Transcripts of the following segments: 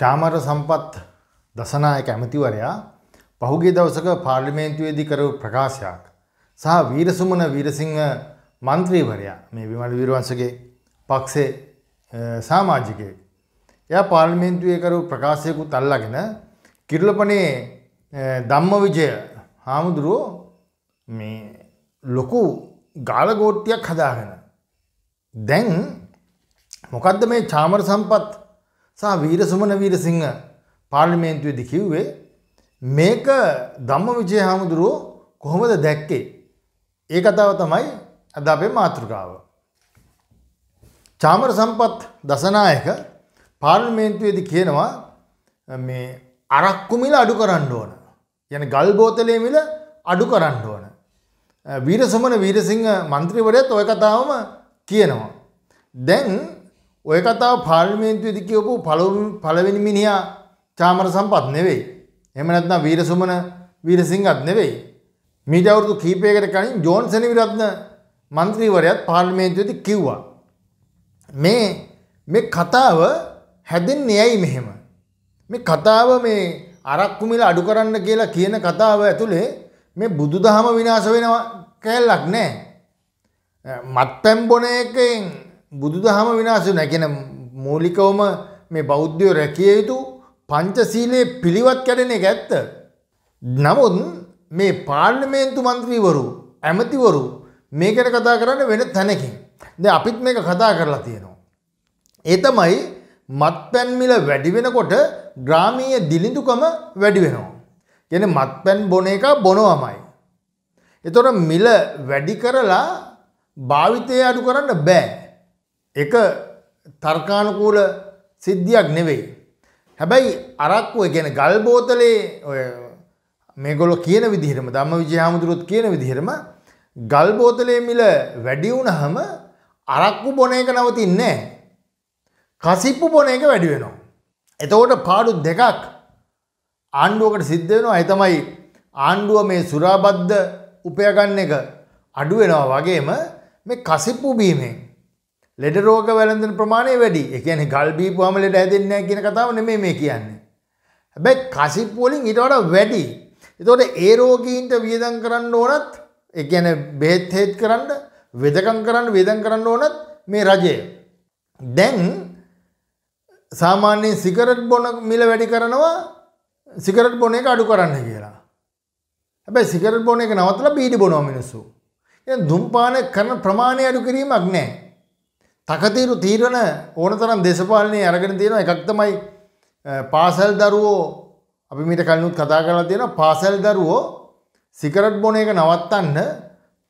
කාමර සම්පත් දසනායක ඇමතිවරයා පහුගේ දවසක පාර්ලිමේන්තුවේදී කරව ප්‍රකාශයක් සහ වීරසුමන වීරසිංහ මන්ත්‍රීවරයා මේ විමල් වීරවංශගේ පක්ෂේ සාමාජිකයෙක්. එයා පාර්ලිමේන්තුවේ කරව ප්‍රකාශයකුත් අල්ලාගෙන කිරුලපනේ ධම්මවිජය හාමුදුරුවෝ මේ ලොකු ගාලගෝට්ටියක් හදාගෙන. දැන් මොකද්ද මේ චාමර සම්පත් සහ වීරසුමන වීරසිංහ පාර්ලිමේන්තුවේදී කිව්වේ මේක ධම්මවිජය හාමුදුරුවෝ කොහොමද දැක්කේ? ඒ කතාව තමයි අද අපේ මාතෘකාව. චාමර සම්පත් දසනායක පාර්ලිමේන්තුවේදී කියනවා මේ අරක්කු මිල අඩු කරන්න ඕන. يعني ගල් බෝතලයේ මිල අඩු කරන්න ඕන. වීරසමන වීරසිංහ മന്ത്രിවරයාත් ওই කතාවම කියනවා. දැන් ඔය කතාව පාර්ලිමේන්තුවේදී කියවපු පළවෙනි මිනිහා චාමර සම්පත් නෙවෙයි. එහෙම නැත්නම් වීරසුමන වීරසිංහත් නෙවෙයි. මීට අවුරුදු කීපයකට කලින් ජෝන් සෙනවිරත්න മന്ത്രിවරයාත් පාර්ලිමේන්තුවේදී කිව්වා මේ මේ කතාව හැදෙන්නේ ඇයි මෙහෙම? මේ කතාව මේ අරක්කු මිල අඩු කරන්න කියලා කියන කතාව ඇතුලේ මේ බුදුදහම විනාශ වෙනවා කැලක් නැහැ. මත්පැම් බොන එකෙන් බුදුදහම විනාශ වුණා. කියන මූලිකවම මේ බෞද්ධයෝ රැකිය යුතු පංචශීලයේ පිළිවත් කැඩෙන එක ඇත්ත. නමුත් මේ පාර්ලිමේන්තු මන්ත්‍රීවරු, ඇමතිවරු මේකට කතා කරන්න වෙන තැනකින්. දැන් අපිත් මේක කතා කරලා තියෙනවා. ඒ තමයි මත්පැන් මිල වැඩි වෙනකොට ග්‍රාමීය දිලිඳුකම වැඩි වෙනවා. කියන්නේ මත්පැන් බොන එක බොනවමයි. එතකොට මිල වැඩි කරලා භාවිතය අඩු කරන්න බෑ. එක තර්කානුකූල සිද්ධියක් නෙවෙයි. හැබැයි අරක්කුව ගැන ගල් බෝතලේ මේගොලො කියන විදිහරම දම්ම විජයහාමුදුරුත් කියන විදිහරම ගල් බෝතලේ මිල වැඩිවුනහම අරක්කු බොන එක නවතින්නේ. කසිප්පු බොන එක වැඩි වෙනවා. එතකොට පාඩු දෙකක් ආණ්ඩුවකට සිද්ධ වෙනවා ඇතමයි ආණ්ඩුව මේ සුරාබද්ධ උපයගන්න එක අඩුවෙනවා වගේම මේ කසිප්පු බීමෙන් ලෙඩ රෝග වැළඳන ප්‍රමාණය වැඩි. ඒ කියන්නේ ගල් බීපුවාම ලෙඩ හැදෙන්නේ නැහැ කියන කතාව නෙමෙයි මේ කියන්නේ. හැබැයි කසිප්පු වලින් ඊට වඩා වැඩි. ඒතකොට ඒ රෝගීන්ට වියදම් කරන්න ඕනත් ඒ කියන්නේ බෙහෙත් හේත් කරන්න, වෙදකම් කරන්න, වේදම් කරන්න ඕනත් මේ රජය. දැන් සාමාන්‍යයෙන් සිගරට් බොන මිල වැඩි කරනවා සිගරට් බොන එක අඩු කරන්න කියලා. හැබැයි සිගරට් බොන එක නවත්තලා බීඩි බොනවා මිනිස්සු. එහෙනම් දුම්පාන කරන ප්‍රමාණය අඩු කිරීමක් නැහැ. තකතිරු තීරණ ඕනතරම් දේශපාලනය අරගෙන තියෙන එකක් තමයි පාසල් දරුවෝ අපි මිට කලනුත් කතා කරලා තියෙන පාසල් දරුවෝ සිකරට් බොන එක නවත්තන්න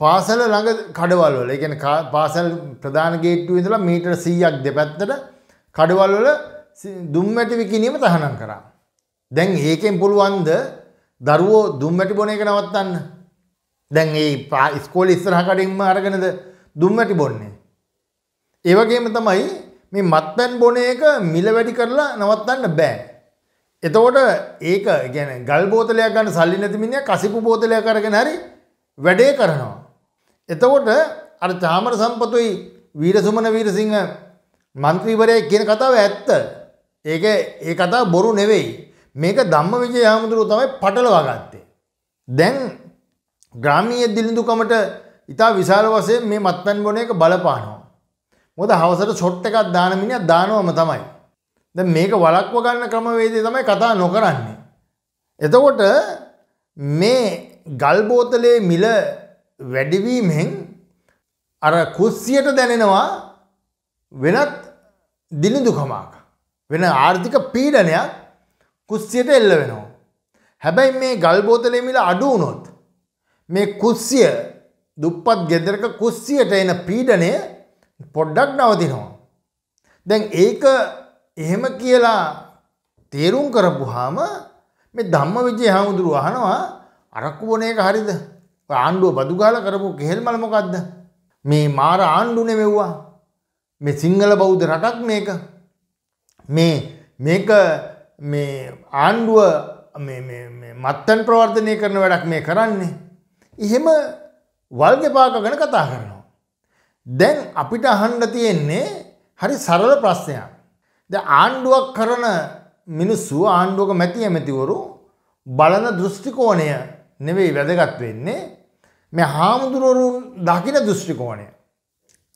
පාසල ළඟ කඩවල් වල ඒ පාසල් ප්‍රධාන ගේට්ටුවේ ඉඳලා මීටර 100ක් දෙපැත්තට කඩවල් වල දුම්මැටි විකිනීම තහනම් කරා. දැන් ඒකෙන් පුළුවන්ද දරුවෝ දුම්මැටි බොන එක නවත්තන්න? දැන් ඒ ඉස්කෝලේ ඉස්සරහ කඩින්ම අරගෙනද දුම්මැටි බොන්නේ? ඒවගේම තමයි මේ මත්පැන් බොන එක මිල වැඩි කරලා නවත්තන්න බෑ. එතකොට ඒක ගැන ගල් බෝතලයක් ගන්න සල්ලි නැතිමිනිය කසිපු බෝතලයක් කරගෙන හරි වැඩේ කරනවා. එතකොට අර චාමර සම්පතුයි වීරසුමන වීරසිංහ මන්ත්‍රීවරය කියන කතාව ඇත්ත. ඒක ඒ කතා බොරු නෙවෙයි. මේක ධම්ම විජය හාමුදුරුව තමයි පටලවා ගත්තේ. දැන් ග්‍රාමීය දිලිඳුකමට ඉතා විශාල වශයෙන් මේ මත්පැන් බොන එක බලපානවා. මොද හවසට ෂොට් එකක් දානමිනිිය දානවම තමයි. ද මේක වලක්ව ගන්න ක්‍රමවේදේ තමයි කතා නොකරන්නේ. එතකොට මේ ගල්බෝතලේ මිල වැඩිවීමෙන් අර කුස්සියට දැනෙනවා වෙනත් දිනිදුකමක්. වෙන ආර්ථික පීඩනයක් කුස්සියට එල්ල වෙනවා. හැබැයි මේ ගල්බෝතලේ මිල අඩු වුණොත් මේ කුස්සිය දුප්පත් ගෙදරක කුස්සියට එන පීඩනය පොඩ්ඩක් නවතිනවා. දැන් ඒක එහෙම කියලා තේරුම් කරපුහාම මේ ධම්ම විජය හාමුදුරු අහනවා අරක්කුබන එක හරිද ආණ්ඩුව බදුගාල කරපු කෙහෙල්මල මොකක්ද මේ මාර ආණ්ඩුනෙ මෙව්වා මේ සිංහල බෞද්ධ රටක් මේක මේ මේක මේ ආණ්ඩුව මත්තන් ප්‍රවර්ධනය කරන වැඩක් මේ කරන්නේ. එහෙම වල්ගපාක ගැන කතා කරනවා. දැන් අපිට අහන්න තියෙන්නේ හරි සරල ප්‍රශ්නයක්. ද ආණ්ඩුවක් කරන මිනිස්සු ආණ්ඩුවක මැති ඇමතිවරු බලන දෘෂ්ටිකෝණය නෙවෙයි වැදගත් වෙන්නේ මේ හාමුදුරුවරුන් දකින දෘෂ්ටිකෝණය.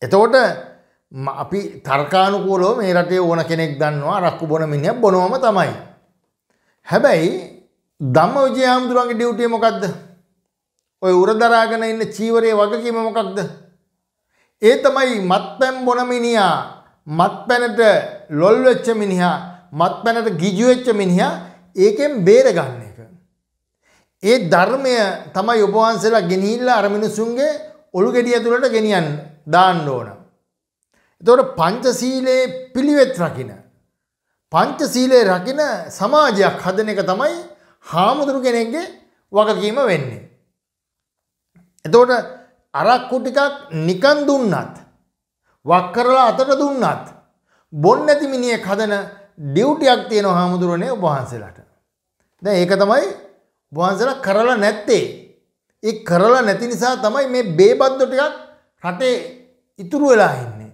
එතකොට අපි තර්කානුකූලෝ මේ රටේ ඕන කෙනෙක් දන්නවා රක්කු බොන මිනිහ බොනවම තමයි. හැබැයි ධම්ම විජය හාමුදුරුවන්ගේ ඩියුටිය මොකක්ද? ඔය උරදරාගෙන ඉන්න චීවරයේ වගකීම මොකක්ද? ඒ තමයි මත්පැන් බොන මිනිහා මත්පැනට ලොල් වෙච්ච මිනිහා මත්පැනට ගිජු වෙච්ච මිනිහා ඒකෙන් බේර ගන්න එක. ඒ ධර්මය තමයි ඔබ වහන්සේලා ගෙනිහිල්ලා අර මිනිසුන්ගේ ඔළු ගෙඩිය ඇතුළට ගෙනියන්න දාන්න ඕන. එතකොට පංචශීලයේ පිළිවෙත් රකින්න පංචශීලයේ රකින සමාජයක් හදන එක තමයි හාමුදුරු කෙනෙක්ගේ වගකීම වෙන්නේ. එතකොට අරක්කු ටිකක් නිකන් දුන්නත් වක් කරලා අතට දුන්නත් බොන්න නැති මිනිහෙක් හදන ඩියුටියක් තියෙනවා හාමුදුරනේ උපවහන්සේලාට. දැන් ඒක තමයි උපවහන්සේලා කරලා නැත්තේ. ඒ කරලා නැති නිසා තමයි මේ බේබද්දෝ ටිකක් රටේ ඉතුරු වෙලා ඉන්නේ.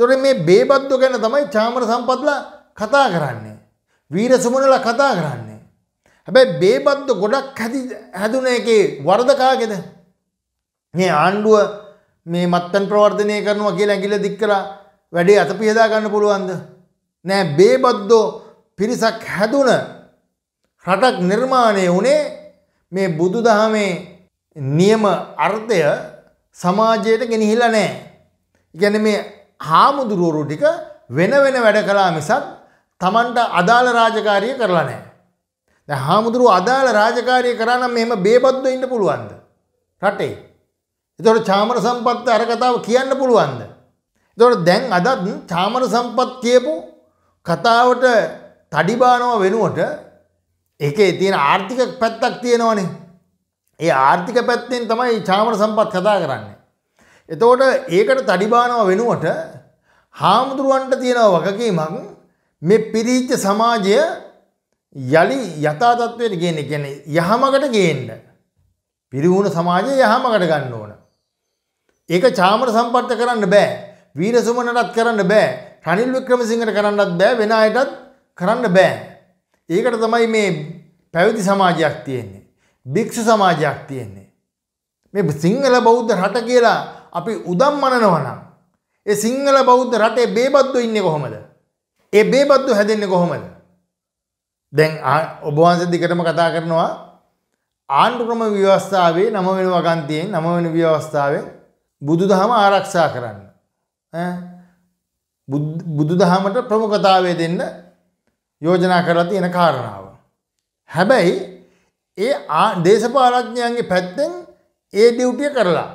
ඒතකොට මේ බේබද්දෝ ගැන තමයි චාමර සම්පත්ලා කතා කරන්නේ. වීර සුමනලා කතා කරන්නේ. හැබැයි බේබද්දෝ ගොඩක් හැදුන එකේ වරද කාගේද? මේ ආණ්ඩුව මේ මත්තන් ප්‍රවර්ධනය කරනවා කියලා ඇගිල දික් කලා වැඩේ අත පියදා ගන්න පුළුවන්ද නෑ බේබද්දෝ පිරිසක් හැදුන රටක් නිර්මාණය වුණේ මේ බුදු දහමේ නියම අර්ථය සමාජයට ගෙනහිලා නෑ. ගැන මේ හාමුදුරුවරු ටික වෙන වෙන වැඩ කලා මිසක් තමන්ට අදාළ රාජකාරය කරලා නෑ. ද හාමුදුරුව අදාළ රාජකාරය කරනම් මෙම බේබද්දෝ ඉන්න පුළුවන්ද. රටේ. එතකොට චාමර සම්පත් අර කතාව කියන්න පුළුවන්ද? එතකොට දැන් අදත් චාමර සම්පත් කියපු කතාවට තඩි බානවා වෙනුවට ඒකේ තියෙන ආර්ථික පැත්තක් තියෙනවනේ. ඒ ආර්ථික පැත්තෙන් තමයි චාමර සම්පත් කතා කරන්නේ. එතකොට ඒකට තඩි බානවා වෙනුවට හාමුදුරුවන්ට තියෙන වගකීමක් මේ පිරිච්ච සමාජය යලි යථා තත්වයට ගේන්න කියන්නේ යහමකට ගේන්න. පිරිහුණු සමාජය යහමකට ගන්න ඕන. ඒක චාමර සම්පර්ථ කරන්න බෑ. වීරසුමනටත් කරන්න බෑ. රනිල් වික්‍රමසිංහට කරන්නත් බෑ වෙන අයටත් කරන්න බෑ. ඒකට තමයි මේ පැවිදි සමාජයක් තියෙන්නේ. භික්ෂු සමාජයක් තියෙන්නේ. මේ සිංහල බෞද්ධ රට කියලා අපි උදම්මනනවනම් ඒ සිංහල බෞද්ධ රටේ බේබද්දෝ ඉන්නේ කොහොමද? ඒ බේබද්දෝ හැදෙන්නේ කොහොමද? දැන් ඔබ වහන්සේ දිගටම කතා කරනවා ආණ්ඩුක්‍රම ව්‍යවස්ථාවේ නම වෙන වගන්තියෙන් නම වෙන ව්‍යවස්ථාවෙන් බුදු දහම ආරක්ෂා කරන්න. බුදු දහමට ප්‍රමුඛතාවය දෙන්න යෝජනා කරලා තියෙන කාරණාව. හැබැයි ඒ දේශපාලඥයන්ගේ පැත්තෙන් ඒ ඩියුටිය කරලා.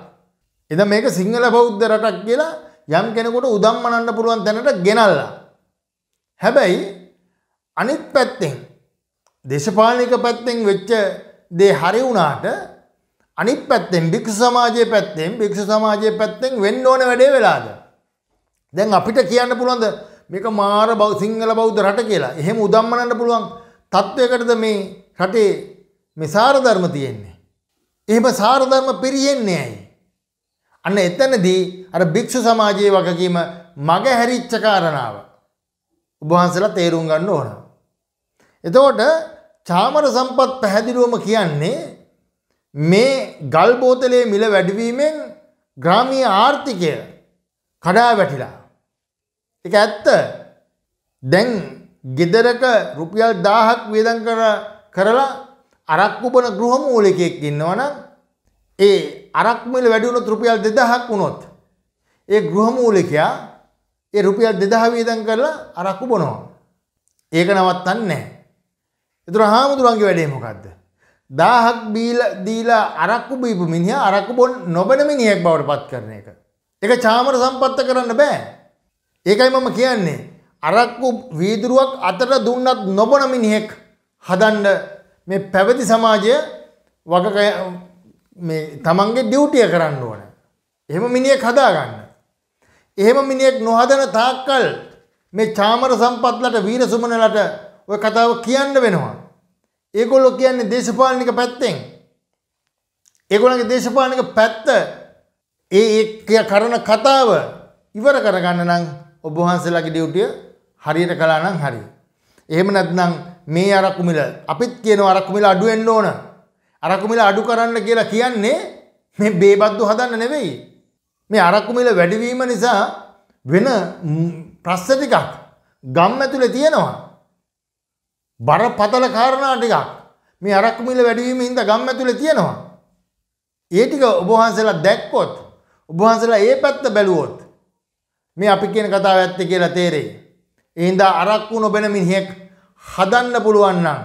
එද මේක සිංහල බෞද්ධ රටක් කියලා යම් කෙනෙකුට උදම්මනන්න පුළුවන් තැනට ගෙනල්ලා. හැබැයි අනිත් පැත්තෙන් දේශපාලික පැත්තෙන් වෙච්ච දේ හරි වුණාට අනිත් පැත්තෙන් භික්ෂු සමාජයේ පැත්තෙන් භික්ෂු සමාජයේ පැත්තෙන් වෙන්න ඕන වැඩේ වෙලාද. දැන් අපිට කියන්න පුළුවන්ද මේක මාර බෞ සිංහල බෞද්ධ රට කියලා. එහෙම උදම්මනන්න පුළුවන් තත්ත්වයකටද මේ රටේ මේ සාරධර්ම තියෙන්නේ. එහෙම සාරධර්ම පිරියෙන්නේ ඇයි? අන්න එතනදී අර භික්ෂු සමාජයේ වගකීම මග හැරිච්ච කාරණාව. උභහන්සලා තේරුම් ගන්න ඕන. එතකොට චාමර සම්පත් පැහැදිලුවම කියන්නේ මේ ගල් බෝතලයේ මිල වැඩිවීමෙන් ග්‍රාමීය ආර්ථිකය කඩා වැටිලා. ඒක ඇත්ත. දැන් ගෙදරක රුපියල් 1000ක් වියදම් කර කරලා අරක් උබන ගෘහමූලිකයෙක් ඉන්නවනම් ඒ අරක් මිල වැඩි වුණොත් රුපියල් 2000ක් වුණොත් ඒ ගෘහමූලිකයා ඒ රුපියල් 2000 වියදම් කරලා අරක් උබනවා. ඒක නවත්තන්නේ නැහැ. ඒතර හාමුදුරන්ගේ වැඩේ මොකද්ද? දාහක් බීල දීලා අරක්කු බීපු මිනිහ අරක්කු බොන් නොබන මිනිහෙක් බවට පත් කරන එක. එක චාමර සම්පත්ත කරන්න බෑ. ඒකයි මම කියන්නේ. අරක්කු වීදුරුවක් අතට දුන්නත් නොබන මිනිහෙක් හදන්න මේ පැවති සමාජය වග තමන්ගේ ඩියවටිය කරන්න ඕන. එහෙම මිනිියක් හදාගන්න. එහෙම මිනිෙක් නොහදන තාක්කල් මේ චාමර සම්පත්ලට වීර සුමනලට ඔය කතාව කියන්න වෙනවා. ඒගොල්ලො කියන්නේ දේශපාලනික පැත්තෙන්. ඒගොලගේ දේශපාලනික පැත්ත ඒ ඒය කරන කතාව ඉවර කරගන්න නම් ඔබහන්සේලාගේ ඩියුටිය හරියට කලානම් හරි. එහෙම නැත්නම් මේ අරකුමිල අපිත් කියන අරකුමිල අඩුවෙන්න්න ඕන. අරකුමිල අඩු කරන්න කියලා කියන්නේ මේ බේබද්දු හදන්න නෙවෙයි. මේ අරකුමිල වැඩිවීම නිසා වෙන ප්‍රස්ස ටිකක් ගම් ඇතුළේ තියෙනවා. බරපතල කාරණා ටිකක් මේ අරක්මිල වැඩිවීම හින්ද ගම් ඇතුලේ තියෙනවා. ඒ ටික ඔබ වහන්සේලා දැක්කොත් ඔබ වහන්සේලා ඒ පැත්ත බැලුවොත් මේ අපි කියන කතාව ඇත්ත කියලා තේරෙයි. ඒ හින්දා අරක්කු නොබෙන මිනිහෙක් හදන්න පුළුවන් නම්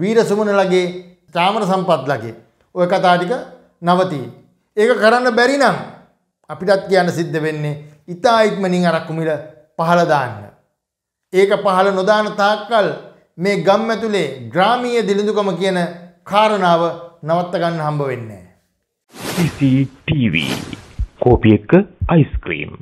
වීර සුමනලගේ තාමර සම්පත්ලගේ ওই කතා ටික නවතී. ඒක කරන්න බැරි නම් අපිටත් කියන්න සිද්ධ වෙන්නේ ඊතා ඉක්මනින් අරක්කු මිල පහළ දාන්න. ඒක පහළ නොදාන තාක්කල් මේ ගම් ඇතුලේ ග්‍රාමීය දිළිඳුකම කියන කාරණාව නවත්ත ගන්න හම්බ වෙන්නේ. CCTV කෝපි එක්ක අයිස්ක්‍රීම්